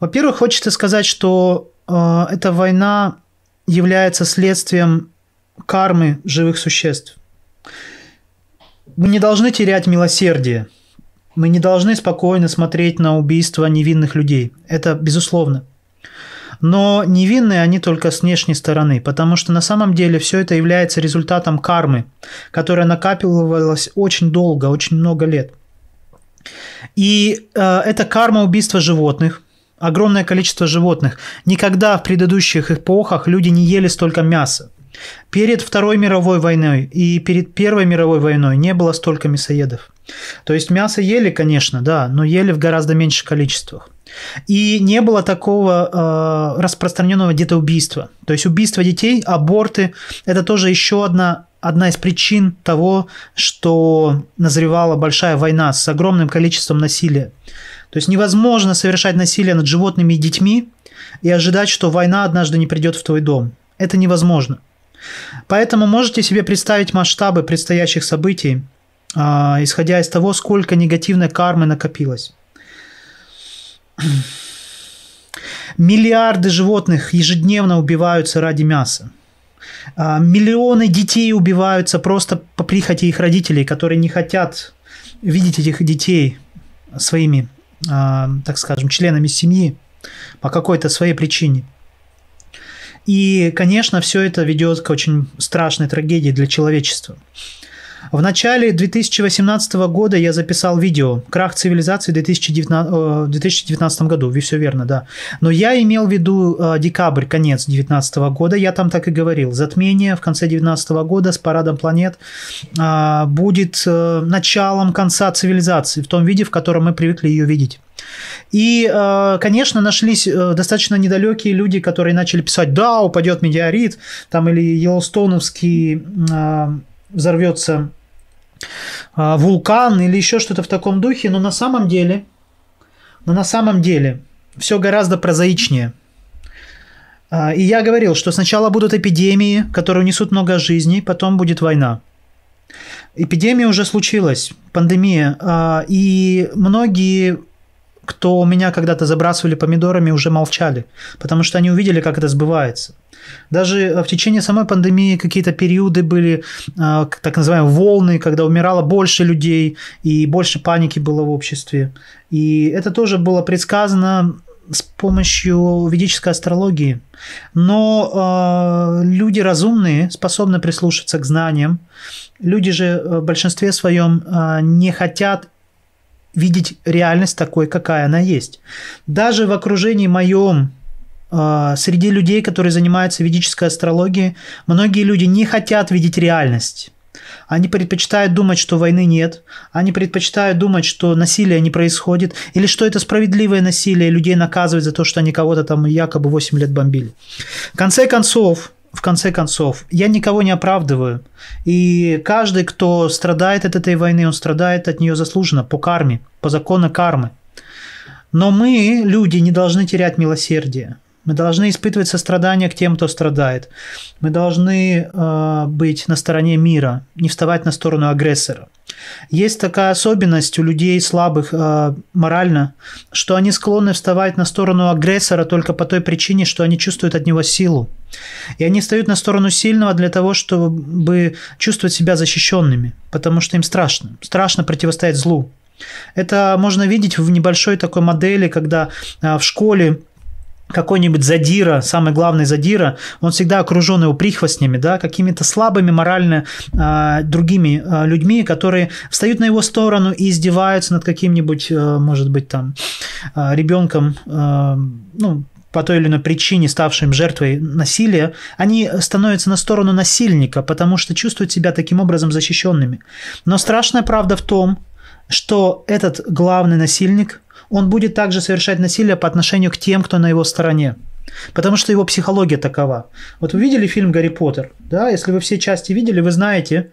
Во-первых, хочется сказать, что э, эта война является следствием кармы живых существ. Мы не должны терять милосердие. Мы не должны спокойно смотреть на убийство невинных людей. Это безусловно. Но невинные они только с внешней стороны, потому что на самом деле все это является результатом кармы, которая накапливалась очень долго, очень много лет. И э, это карма убийства животных, огромное количество животных. Никогда в предыдущих эпохах люди не ели столько мяса. Перед Второй мировой войной и перед Первой мировой войной не было столько мясоедов. То есть мясо ели, конечно, да, но ели в гораздо меньших количествах. И не было такого э, распространенного детоубийства. То есть убийство детей, аборты – это тоже еще одна одна из причин того, что назревала большая война с огромным количеством насилия. То есть невозможно совершать насилие над животными и детьми и ожидать, что война однажды не придет в твой дом. Это невозможно. Поэтому можете себе представить масштабы предстоящих событий, а, исходя из того, сколько негативной кармы накопилось. Миллиарды животных ежедневно убиваются ради мяса. А, миллионы детей убиваются просто по прихоти их родителей, которые не хотят видеть этих детей своими, а, так скажем, членами семьи по какой-то своей причине. И, конечно, все это ведет к очень страшной трагедии для человечества. В начале 2018 года я записал видео «Крах цивилизации э, в 2019, 2019 году». Все верно, да. Но я имел в виду э, декабрь, конец 2019 года. Я там так и говорил. Затмение в конце 2019 года с парадом планет э, будет началом конца цивилизации в том виде, в котором мы привыкли ее видеть. И, конечно, нашлись достаточно недалекие люди, которые начали писать, да, упадет метеорит, там или Йеллоустоновский взорвется а, вулкан или еще что-то в таком духе, но на самом деле, но на самом деле все гораздо прозаичнее. А, и я говорил, что сначала будут эпидемии, которые унесут много жизней, потом будет война. Эпидемия уже случилась, пандемия, а, и многие кто у меня когда-то забрасывали помидорами, уже молчали, потому что они увидели, как это сбывается. Даже э, в течение самой пандемии какие-то периоды были, э, так называемые волны, когда умирало больше людей и больше паники было в обществе. И это тоже было предсказано с помощью ведической астрологии. Но э, люди разумные способны прислушаться к знаниям. Люди же э, в большинстве своем э, не хотят видеть реальность такой, какая она есть. Даже в окружении моем, а, среди людей, которые занимаются ведической астрологией, многие люди не хотят видеть реальность. Они предпочитают думать, что войны нет. Они предпочитают думать, что насилие не происходит. Или что это справедливое насилие, людей наказывать за то, что они кого-то там якобы 8 лет бомбили. В конце концов, в конце концов, я никого не оправдываю. И каждый, кто страдает от этой войны, он страдает от нее заслуженно, по карме, по закону кармы. Но мы, люди, не должны терять милосердие. Мы должны испытывать сострадание к тем, кто страдает. Мы должны э, быть на стороне мира, не вставать на сторону агрессора. Есть такая особенность у людей слабых э, морально, что они склонны вставать на сторону агрессора только по той причине, что они чувствуют от него силу. И они встают на сторону сильного для того, чтобы чувствовать себя защищенными, потому что им страшно. Страшно противостоять злу. Это можно видеть в небольшой такой модели, когда э, в школе какой-нибудь задира, самый главный задира, он всегда окружен его прихвостнями, да, какими-то слабыми морально э, другими э, людьми, которые встают на его сторону и издеваются над каким-нибудь, э, может быть, там, э, ребенком, э, ну, по той или иной причине, ставшим жертвой насилия, они становятся на сторону насильника, потому что чувствуют себя таким образом защищенными. Но страшная правда в том, что этот главный насильник он будет также совершать насилие по отношению к тем, кто на его стороне. Потому что его психология такова. Вот вы видели фильм «Гарри Поттер», да? Если вы все части видели, вы знаете,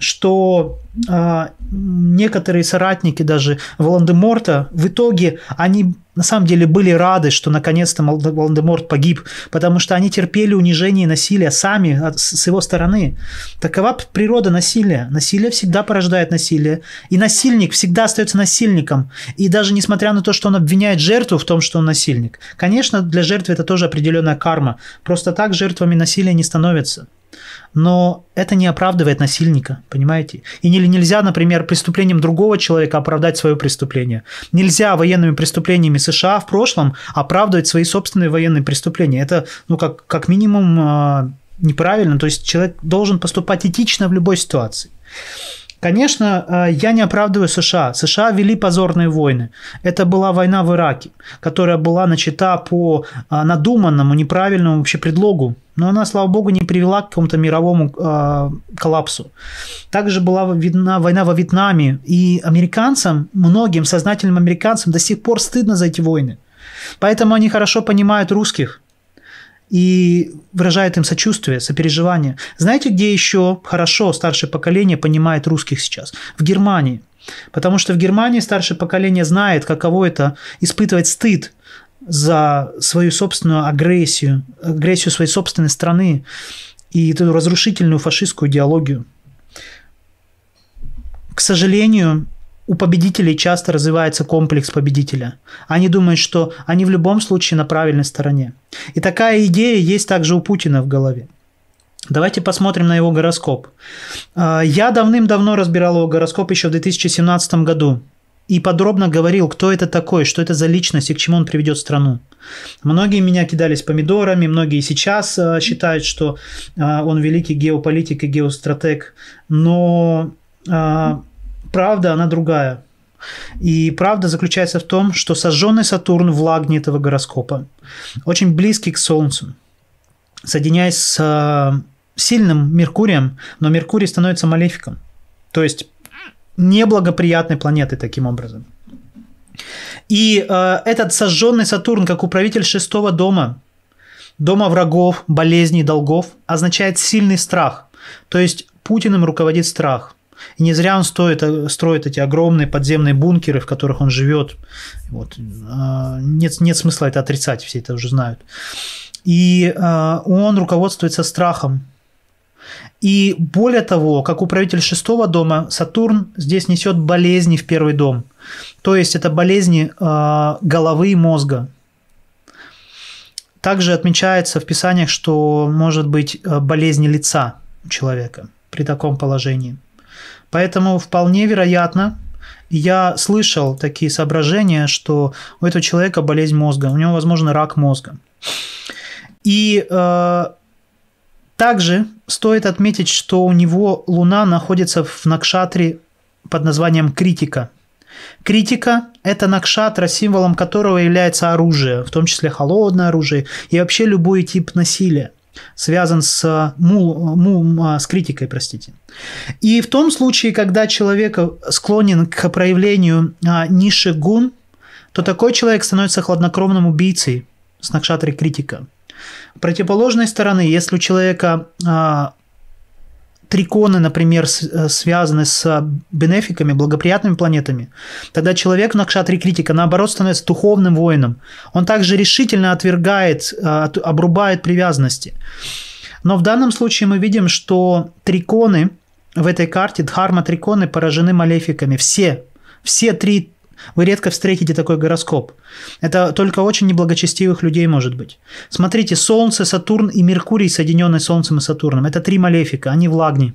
что э, некоторые соратники даже Волан-де-Морта в итоге они на самом деле были рады, что наконец-то Волан-де-Морт погиб, потому что они терпели унижение и насилие сами от, а, с его стороны. Такова природа насилия. Насилие всегда порождает насилие. И насильник всегда остается насильником. И даже несмотря на то, что он обвиняет жертву в том, что он насильник. Конечно, для жертвы это тоже определенная карма. Просто так жертвами насилия не становятся. Но это не оправдывает насильника, понимаете? И нельзя, например, преступлением другого человека оправдать свое преступление. Нельзя военными преступлениями США в прошлом оправдывать свои собственные военные преступления. Это, ну, как, как минимум, а, неправильно. То есть человек должен поступать этично в любой ситуации. Конечно, а, я не оправдываю США. США вели позорные войны. Это была война в Ираке, которая была начата по а, надуманному, неправильному вообще предлогу но она, слава богу, не привела к какому-то мировому э, коллапсу. Также была видна война во Вьетнаме, и американцам, многим сознательным американцам до сих пор стыдно за эти войны. Поэтому они хорошо понимают русских и выражают им сочувствие, сопереживание. Знаете, где еще хорошо старшее поколение понимает русских сейчас? В Германии. Потому что в Германии старшее поколение знает, каково это испытывать стыд за свою собственную агрессию, агрессию своей собственной страны и эту разрушительную фашистскую идеологию. К сожалению, у победителей часто развивается комплекс победителя. Они думают, что они в любом случае на правильной стороне. И такая идея есть также у Путина в голове. Давайте посмотрим на его гороскоп. А, я давным-давно разбирал его гороскоп еще в 2017 году и подробно говорил, кто это такой, что это за личность и к чему он приведет страну. Многие меня кидались помидорами, многие сейчас э, считают, что э, он великий геополитик и геостратег, но э, правда она другая. И правда заключается в том, что сожженный Сатурн в лагне этого гороскопа, очень близкий к Солнцу, соединяясь с э, сильным Меркурием, но Меркурий становится малефиком. То есть неблагоприятной планеты таким образом. И э, этот сожженный Сатурн, как управитель шестого дома, дома врагов, болезней, долгов, означает сильный страх. То есть Путиным руководит страх. И не зря он стоит, э, строит эти огромные подземные бункеры, в которых он живет. Вот. Э, нет, нет смысла это отрицать, все это уже знают. И э, он руководствуется страхом. И более того, как управитель шестого дома, Сатурн здесь несет болезни в первый дом. То есть это болезни э, головы и мозга. Также отмечается в Писаниях, что может быть а, болезни лица человека при таком положении. Поэтому вполне вероятно, я слышал такие соображения, что у этого человека болезнь мозга, у него, возможно, рак мозга. И э, также стоит отметить, что у него Луна находится в Накшатре под названием Критика. Критика – это Накшатра, символом которого является оружие, в том числе холодное оружие и вообще любой тип насилия связан с, э, мул, му, э, с критикой, простите. И в том случае, когда человек склонен к проявлению а, ниши гун, то такой человек становится хладнокровным убийцей с накшатрой критика. Противоположной стороны, если у человека а, триконы, например, э, связаны с бенефиками, благоприятными планетами, тогда человек Накшатри ну, Критика, наоборот, становится духовным воином. Он также решительно отвергает, э, обрубает привязанности. Но в данном случае мы видим, что триконы в этой карте, дхарма триконы поражены малефиками. Все, все три вы редко встретите такой гороскоп. Это только очень неблагочестивых людей может быть. Смотрите, Солнце, Сатурн и Меркурий, соединенные Солнцем и Сатурном, это три малефика, они влагни.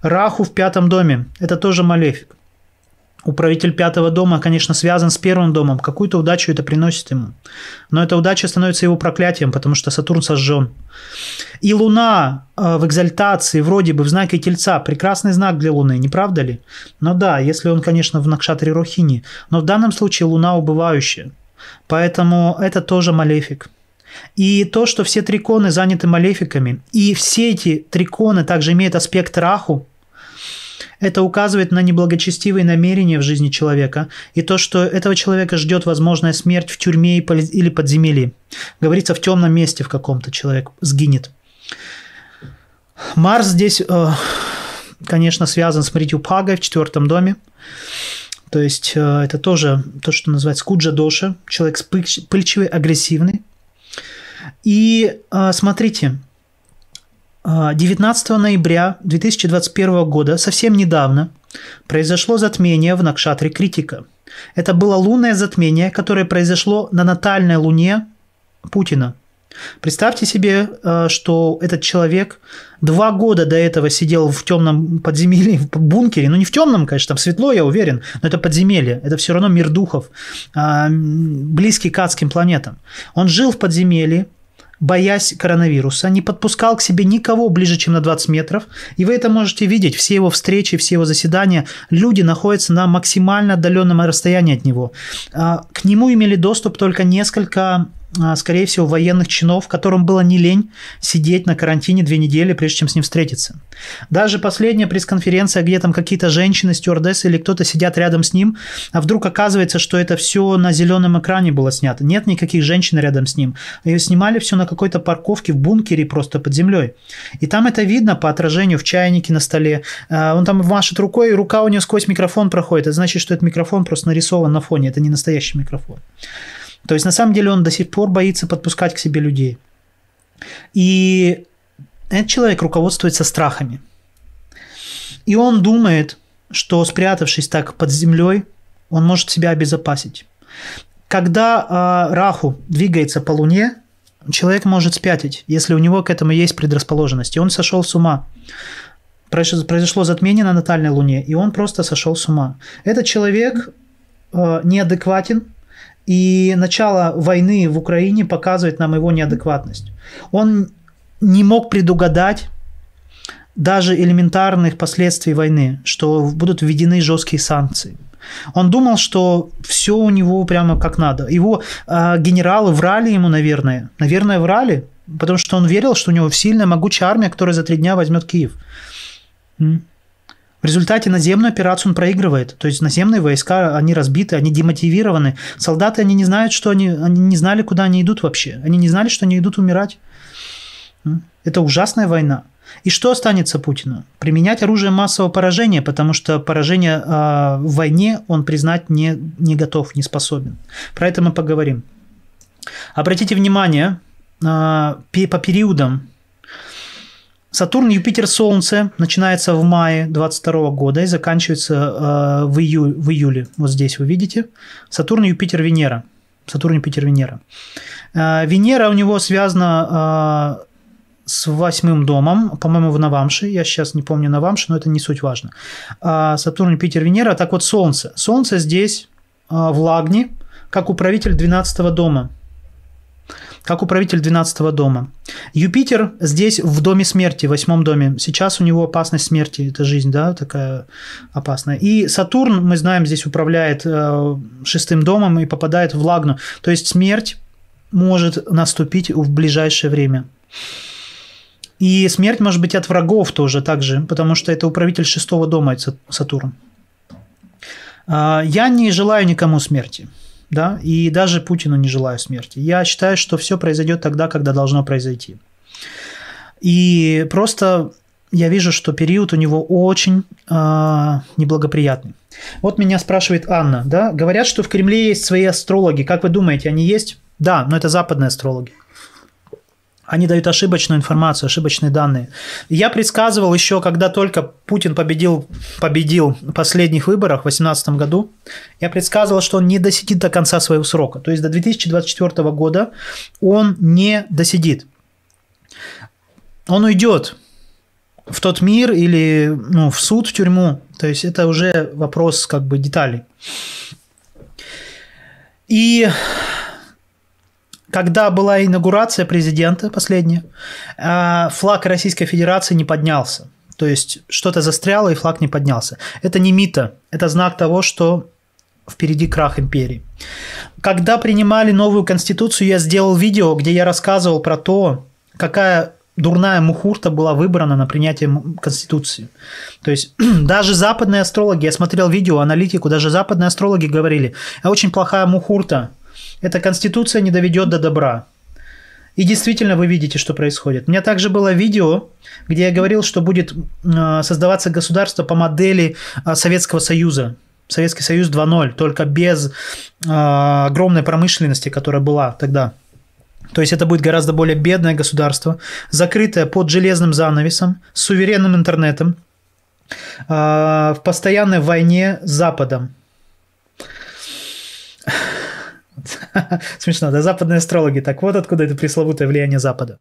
Раху в пятом доме, это тоже малефик. Управитель пятого дома, конечно, связан с первым домом. Какую-то удачу это приносит ему. Но эта удача становится его проклятием, потому что Сатурн сожжен. И Луна э, в экзальтации, вроде бы в знаке Тельца, прекрасный знак для Луны, не правда ли? Ну да, если он, конечно, в Накшатре Рохини. Но в данном случае Луна убывающая. Поэтому это тоже малефик. И то, что все триконы заняты малефиками, и все эти триконы также имеют аспект Раху, это указывает на неблагочестивые намерения в жизни человека и то, что этого человека ждет возможная смерть в тюрьме или подземелье. Говорится, в темном месте в каком-то человек сгинет. Марс здесь, э, конечно, связан с Мритюпагой в четвертом доме. То есть э, это тоже то, что называется куджа доша, человек пыльчивый, агрессивный. И э, смотрите, 19 а, ноября 2021 года, совсем недавно, произошло затмение в Накшатре Критика. Это было лунное затмение, которое произошло на натальной луне Путина. Представьте себе, а, что этот человек два года до этого сидел в темном подземелье, в бункере. Ну, не в темном, конечно, там светло, я уверен, но это подземелье. Это все равно мир духов, а, близкий к адским планетам. Он жил в подземелье, боясь коронавируса, не подпускал к себе никого ближе, чем на 20 метров. И вы это можете видеть, все его встречи, все его заседания, люди находятся на максимально отдаленном расстоянии от него. А, к нему имели доступ только несколько а, скорее всего, военных чинов, которым было не лень сидеть на карантине две недели, прежде чем с ним встретиться. Даже последняя пресс-конференция, где там какие-то женщины, стюардессы или кто-то сидят рядом с ним, а вдруг оказывается, что это все на зеленом экране было снято. Нет никаких женщин рядом с ним. И снимали все на какой-то парковке в бункере просто под землей. И там это видно по отражению в чайнике на столе. А, он там машет рукой, и рука у него сквозь микрофон проходит. Это значит, что этот микрофон просто нарисован на фоне. Это не настоящий микрофон. То есть на самом деле он до сих пор боится подпускать к себе людей. И этот человек руководствуется страхами. И он думает, что спрятавшись так под землей, он может себя обезопасить. Когда э, Раху двигается по Луне, человек может спятить, если у него к этому есть предрасположенность. И он сошел с ума. Произошло затмение на натальной Луне, и он просто сошел с ума. Этот человек э, неадекватен и начало войны в Украине показывает нам его неадекватность. Он не мог предугадать даже элементарных последствий войны, что будут введены жесткие санкции. Он думал, что все у него прямо как надо. Его э, генералы врали ему, наверное. Наверное, врали, потому что он верил, что у него сильная могучая армия, которая за три дня возьмет Киев. В результате наземную операцию он проигрывает. То есть наземные войска, они разбиты, они демотивированы. Солдаты, они не знают, что они, они не знали, куда они идут вообще. Они не знали, что они идут умирать. Это ужасная война. И что останется Путину? Применять оружие массового поражения, потому что поражение э, в войне он признать не, не готов, не способен. Про это мы поговорим. Обратите внимание, э, по периодам Сатурн, Юпитер, Солнце начинается в мае 22 года и заканчивается э, в, ию, в июле. Вот здесь вы видите. Сатурн, Юпитер, Венера. Сатурн, Юпитер, Венера. Э, Венера у него связана э, с восьмым домом, по-моему, в Навамше. Я сейчас не помню Навамше, но это не суть важно. Э, Сатурн, Юпитер, Венера. Так вот, Солнце. Солнце здесь э, в Лагне, как управитель 12 дома – как управитель 12 дома. Юпитер здесь в доме смерти, в восьмом доме. Сейчас у него опасность смерти, это жизнь, да, такая опасная. И Сатурн, мы знаем, здесь управляет э, шестым домом и попадает в Лагну. То есть смерть может наступить в ближайшее время. И смерть может быть от врагов тоже также, потому что это управитель шестого дома, Сатурн. Э, я не желаю никому смерти да, и даже Путину не желаю смерти. Я считаю, что все произойдет тогда, когда должно произойти. И просто я вижу, что период у него очень э, неблагоприятный. Вот меня спрашивает Анна, да, говорят, что в Кремле есть свои астрологи. Как вы думаете, они есть? Да, но это западные астрологи. Они дают ошибочную информацию, ошибочные данные. Я предсказывал еще, когда только Путин победил, победил в последних выборах в 2018 году, я предсказывал, что он не досидит до конца своего срока. То есть до 2024 года он не досидит. Он уйдет в тот мир или ну, в суд, в тюрьму. То есть это уже вопрос как бы деталей. И когда была инаугурация президента последняя, э, флаг Российской Федерации не поднялся. То есть что-то застряло, и флаг не поднялся. Это не мита, это знак того, что впереди крах империи. Когда принимали новую конституцию, я сделал видео, где я рассказывал про то, какая дурная мухурта была выбрана на принятие Конституции. То есть даже западные астрологи, я смотрел видео, аналитику, даже западные астрологи говорили, «А очень плохая мухурта, эта конституция не доведет до добра. И действительно вы видите, что происходит. У меня также было видео, где я говорил, что будет а, создаваться государство по модели а, Советского Союза. Советский Союз 2.0, только без а, огромной промышленности, которая была тогда. То есть это будет гораздо более бедное государство, закрытое под железным занавесом, с суверенным интернетом, в постоянной войне с Западом. Смешно, да, западные астрологи. Так вот откуда это пресловутое влияние Запада.